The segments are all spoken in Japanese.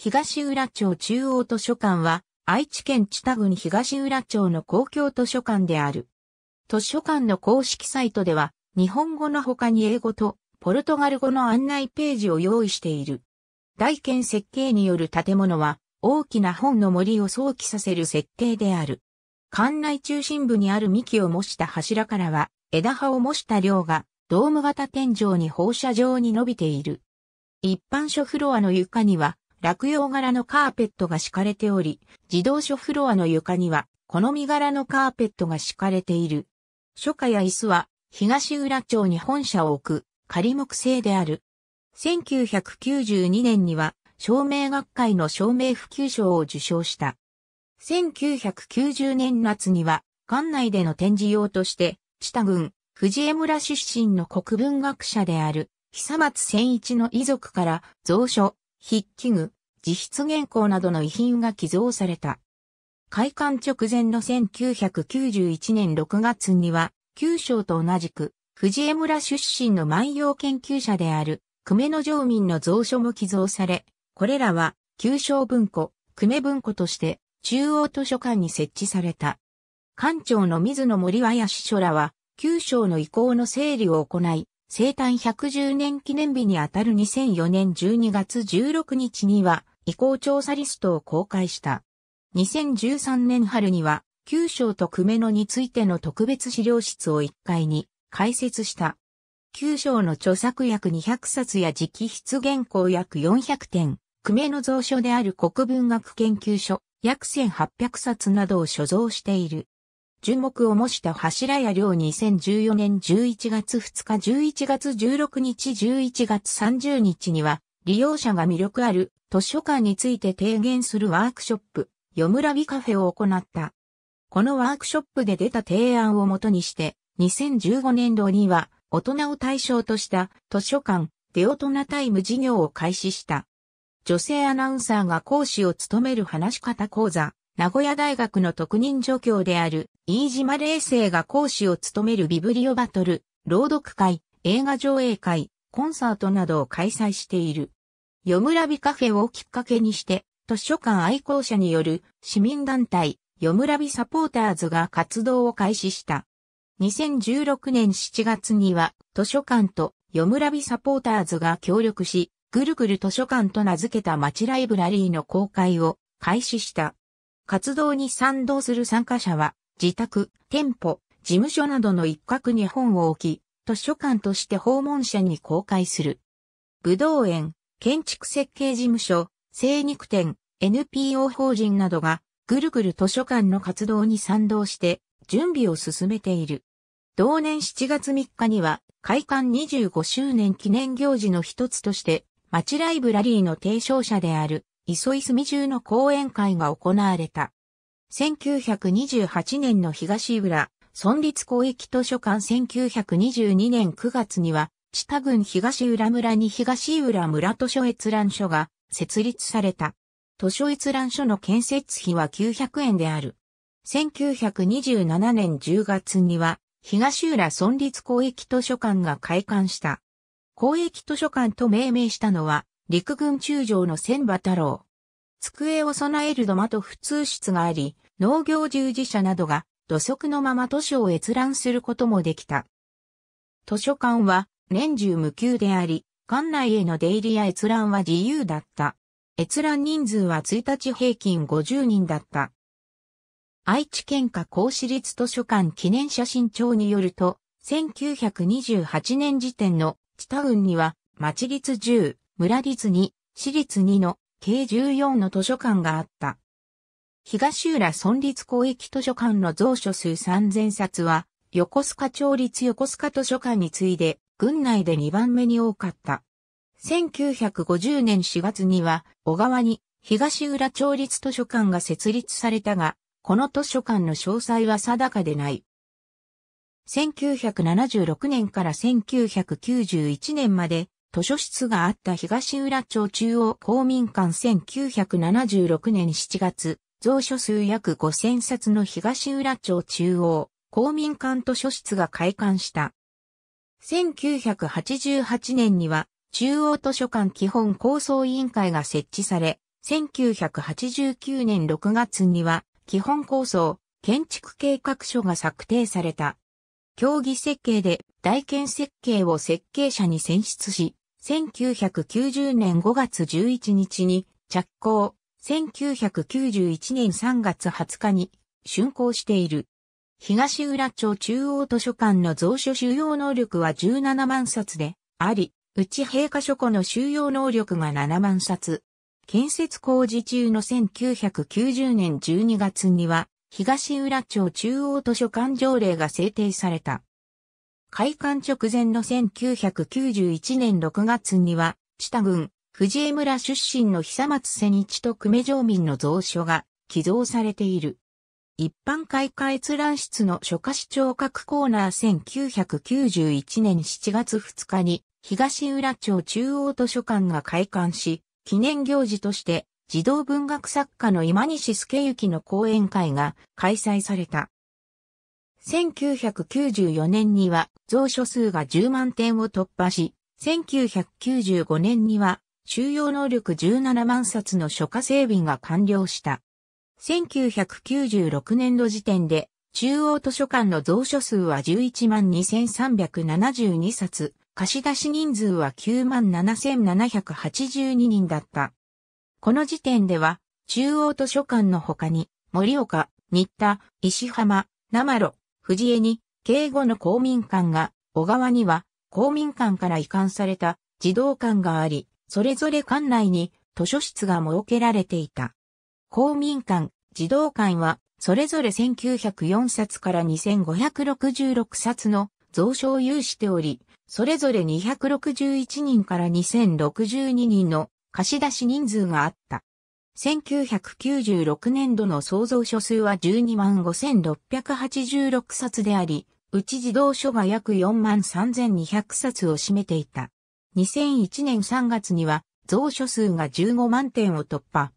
東浦町中央図書館は、愛知県知多郡東浦町の公共図書館である。図書館の公式サイトでは、日本語の他に英語とポルトガル語の案内ページを用意している。大建設計による建物は、大きな本の森を想起させる設計である。館内中心部にある幹を模した柱からは、枝葉を模した量が、ドーム型天井に放射状に伸びている。一般書フロアの床には、落葉柄のカーペットが敷かれており、自動書フロアの床には、好み柄のカーペットが敷かれている。書家や椅子は、東浦町に本社を置く、仮木製である。1992年には、照明学会の照明普及賞を受賞した。1990年夏には、館内での展示用として、知多郡、藤江村出身の国文学者である、久松千一の遺族から、蔵書、筆記具、自筆原稿などの遺品が寄贈された。開館直前の1991年6月には、九章と同じく、藤江村出身の万葉研究者である、久米の城民の蔵書も寄贈され、これらは、九章文庫、久米文庫として、中央図書館に設置された。館長の水野森林書らは、九章の意向の整理を行い、生誕110年記念日にあたる2004年12月16日には、移行調査リストを公開した。2013年春には、九章と久米野についての特別資料室を1階に開設した。九章の著作約200冊や直筆原稿約400点、久米野蔵書である国文学研究所約1800冊などを所蔵している。樹木を模した柱や寮2014年11月2日11月16日11月30日には利用者が魅力ある図書館について提言するワークショップ、よむらびカフェを行った。このワークショップで出た提案をもとにして、2015年度には大人を対象とした図書館、デオトナタイム事業を開始した。女性アナウンサーが講師を務める話し方講座、名古屋大学の特任助教である飯島冷生が講師を務めるビブリオバトル、朗読会、映画上映会、コンサートなどを開催している。よむらびカフェをきっかけにして、図書館愛好者による市民団体、よむらびサポーターズが活動を開始した。2016年7月には、図書館とよむらびサポーターズが協力し、ぐるぐる図書館と名付けた街ライブラリーの公開を開始した。活動に賛同する参加者は、自宅、店舗、事務所などの一角に本を置き、図書館として訪問者に公開する。武道園、建築設計事務所、精肉店、NPO 法人などが、ぐるぐる図書館の活動に賛同して、準備を進めている。同年7月3日には、開館25周年記念行事の一つとして、町ライブラリーの提唱者である、磯泉中の講演会が行われた。1928年の東浦、村立公益図書館1922年9月には、知郡東浦村に東浦村図書閲覧所が設立された。図書閲覧所の建設費は900円である。1927年10月には、東浦村立公益図書館が開館した。公益図書館と命名したのは、陸軍中将の千葉太郎、机を備える土間と普通室があり、農業従事者などが土足のまま図書を閲覧することもできた。図書館は年中無休であり、館内への出入りや閲覧は自由だった。閲覧人数は1日平均50人だった。愛知県下公私立図書館記念写真帳によると、1928年時点の知田郡には、町立10、村立2、市立2の計14の図書館があった。東浦村立公益図書館の蔵書数3000冊は、横須賀町立横須賀図書館に次いで、郡内で2番目に多かった。1950年4月には、小川に東浦町立図書館が設立されたが、この図書館の詳細は定かでない。1976年から1991年まで図書室があった東浦町中央公民館1976年7月、蔵書数約5000冊の東浦町中央公民館図書室が開館した。1988年には中央図書館基本構想委員会が設置され、1989年6月には基本構想建築計画書が策定された。競技設計で大建設計を設計者に選出し、1990年5月11日に着工、1991年3月20日に竣工している。東浦町中央図書館の蔵書収容能力は17万冊であり、うち閉下書庫の収容能力が7万冊。建設工事中の1990年12月には、東浦町中央図書館条例が制定された。開館直前の1991年6月には、知多郡、藤江村出身の久松瀬日と久米城民の蔵書が寄贈されている。一般開館閲覧室の書家市長各コーナー1991年7月2日に東浦町中央図書館が開館し、記念行事として児童文学作家の今西助之の講演会が開催された。1994年には蔵書数が10万点を突破し、1995年には収容能力17万冊の書家整備が完了した。1996年度時点で中央図書館の蔵書数は11万2372冊、貸し出し人数は9万7782人だった。この時点では、中央図書館の他に、森岡、新田、石浜、生路、藤江に、警護の公民館が、小川には公民館から移管された児童館があり、それぞれ館内に図書室が設けられていた。公民館、児童館は、それぞれ1904冊から2566冊の蔵書を有しており、それぞれ261人から2062人の貸し出し人数があった。1996年度の創造書数は12万5686冊であり、うち児童書が約4万3200冊を占めていた。2001年3月には、蔵書数が15万点を突破。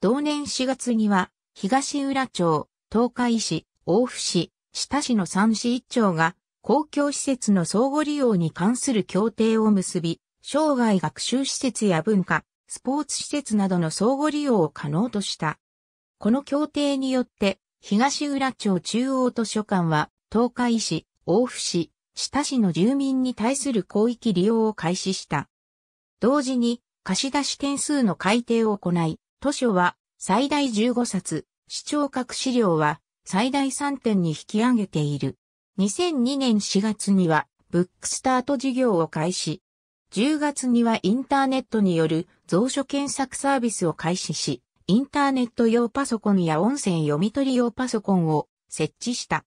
同年4月には、東浦町、東海市、大府市、下市の三市一町が、公共施設の相互利用に関する協定を結び、生涯学習施設や文化、スポーツ施設などの相互利用を可能とした。この協定によって、東浦町中央図書館は、東海市、大府市、下市の住民に対する広域利用を開始した。同時に、貸し出し点数の改定を行い、図書は最大15冊、市長各資料は最大3点に引き上げている。2002年4月には、ブックスタート事業を開始。10月にはインターネットによる蔵書検索サービスを開始し、インターネット用パソコンや音声読み取り用パソコンを設置した。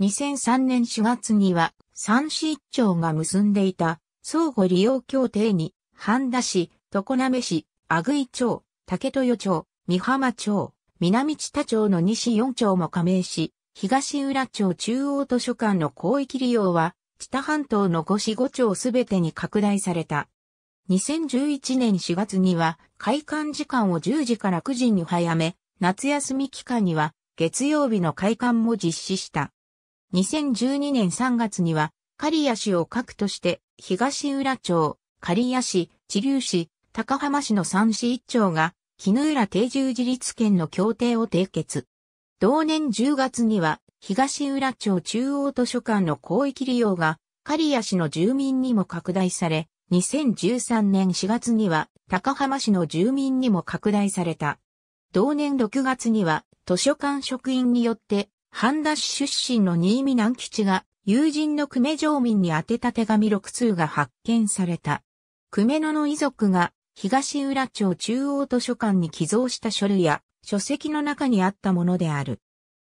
2003年4月には、三市一町が結んでいた相互利用協定に、半田市、常滑市、阿久井町、竹豊町、三浜町、南千田町の西四町も加盟し、東浦町中央図書館の広域利用は、北半島の五市五町すべてに拡大された。2011年4月には、開館時間を10時から9時に早め、夏休み期間には、月曜日の開館も実施した。2012年3月には、刈谷市を核として、東浦町、刈谷市、地流市、高浜市の三市一町が、木の浦定住自立県の協定を締結。同年10月には、東浦町中央図書館の広域利用が、刈谷市の住民にも拡大され、2013年4月には、高浜市の住民にも拡大された。同年6月には、図書館職員によって、半田市出身の新見南吉が、友人の久米城民に宛てた手紙6通が発見された。久米野の遺族が、東浦町中央図書館に寄贈した書類や、書籍の中にあったものである。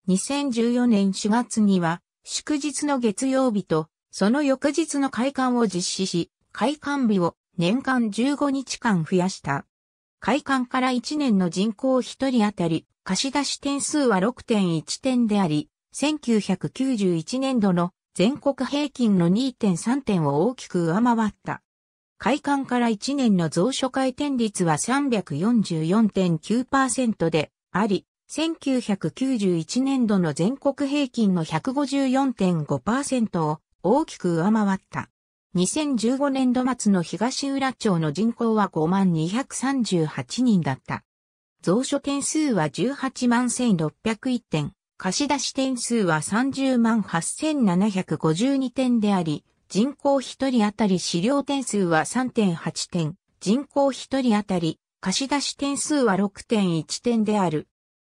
2014年4月には、祝日の月曜日と、その翌日の開館を実施し、開館日を年間15日間増やした。開館から1年の人口1人当たり貸し出し点数は6.1点であり、1991年度の全国平均の2.3点を大きく上回った。開館から1年の蔵書回転率は344.9%であり、1991年度の全国平均の154.5%を大きく上回った。2015年度末の東浦町の人口は5万238人だった。蔵書点数は18万1601点、貸し出し点数は30万8752点であり、人口1人当たり資料点数は3.8点、人口1人当たり貸し出し点数は6.1点である。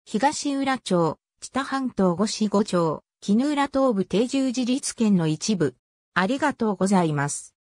東浦町、知多半島五市五町、絹浦東部定住自立県の一部。ありがとうございます。